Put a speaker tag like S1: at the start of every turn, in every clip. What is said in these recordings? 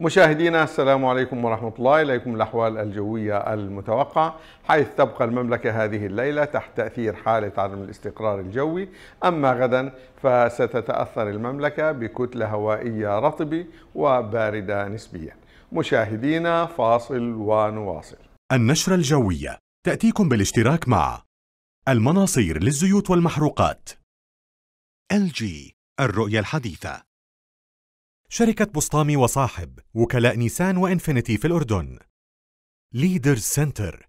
S1: مشاهدينا السلام عليكم ورحمة الله إليكم الأحوال الجوية المتوقعة حيث تبقى المملكة هذه الليلة تحت تأثير حالة عدم الاستقرار الجوي أما غدا فستتأثر المملكة بكتلة هوائية رطبة وباردة نسبيا مشاهدينا فاصل ونواصل
S2: النشرة الجوية تأتيكم بالاشتراك مع المناصير للزيوت والمحروقات LG الرؤية الحديثة شركة بسطامي وصاحب وكلاء نيسان وإنفينيتي في الأردن ليدرز سنتر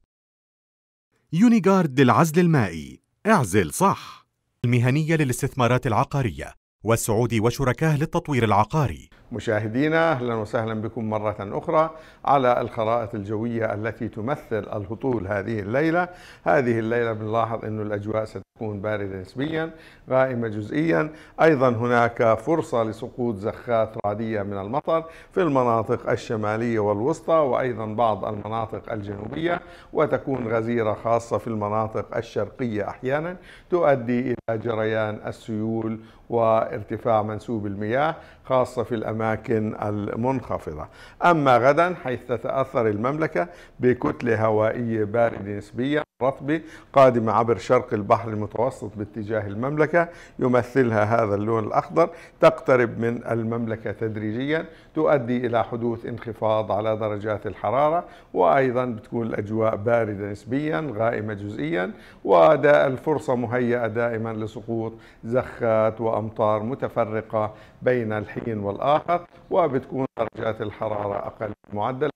S2: يونيغارد للعزل المائي اعزل صح المهنية للاستثمارات العقارية والسعودي وشركاه للتطوير العقاري مشاهدينا اهلا وسهلا
S1: بكم مره اخرى على الخرائط الجويه التي تمثل الهطول هذه الليله هذه الليله بنلاحظ انه الاجواء ست تكون باردة نسبيا غائمة جزئيا أيضا هناك فرصة لسقوط زخات رعدية من المطر في المناطق الشمالية والوسطى وأيضا بعض المناطق الجنوبية وتكون غزيرة خاصة في المناطق الشرقية أحيانا تؤدي إلى جريان السيول وارتفاع منسوب المياه خاصة في الأماكن المنخفضة أما غدا حيث تتأثر المملكة بكتلة هوائية باردة نسبيا رطبة قادمة عبر شرق البحر المتوسط المتوسط باتجاه المملكة يمثلها هذا اللون الأخضر تقترب من المملكة تدريجيا تؤدي إلى حدوث انخفاض على درجات الحرارة وأيضا بتكون الأجواء باردة نسبيا غائمة جزئيا وأداء الفرصة مهيئة دائما لسقوط زخات وأمطار متفرقة بين الحين والآخر وبتكون درجات الحرارة أقل معدل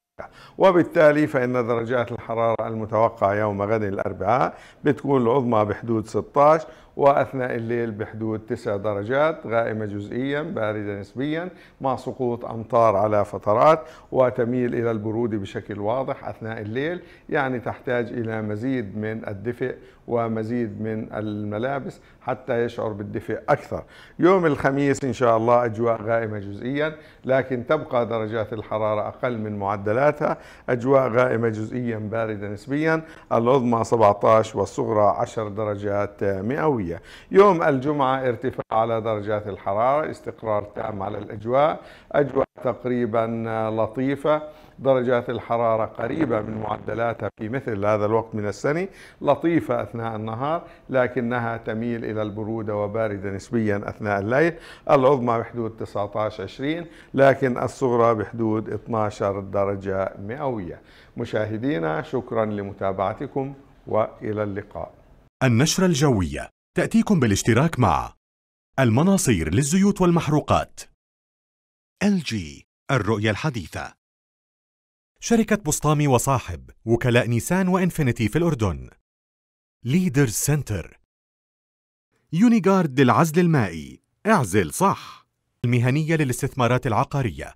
S1: وبالتالي فإن درجات الحرارة المتوقعة يوم غد الأربعاء بتكون العظمى بحدود 16 وأثناء الليل بحدود 9 درجات غائمة جزئيا باردة نسبيا مع سقوط أمطار على فترات وتميل إلى البرودة بشكل واضح أثناء الليل يعني تحتاج إلى مزيد من الدفء ومزيد من الملابس حتى يشعر بالدفء أكثر يوم الخميس إن شاء الله أجواء غائمة جزئيا لكن تبقى درجات الحرارة أقل من معدلات ثلاثة أجواء غائمة جزئيا باردة نسبيا العظمى 17 والصغرى 10 درجات مئوية يوم الجمعة ارتفاع على درجات الحرارة استقرار تام على الأجواء أجواء تقريبا لطيفة درجات الحرارة قريبة من معدلاتها في مثل هذا الوقت من السنة لطيفة أثناء النهار لكنها تميل إلى البرودة وباردة نسبيا أثناء الليل العظمى بحدود 19-20 لكن الصغرى بحدود 12 درجة مئوية مشاهدينا شكرا لمتابعتكم
S2: وإلى اللقاء النشرة الجوية تأتيكم بالاشتراك مع المناصير للزيوت والمحروقات LG الرؤية الحديثة شركة بسطامي وصاحب وكلاء نيسان وإنفينيتي في الأردن ليدر سنتر يونيغارد للعزل المائي اعزل صح المهنية للاستثمارات العقارية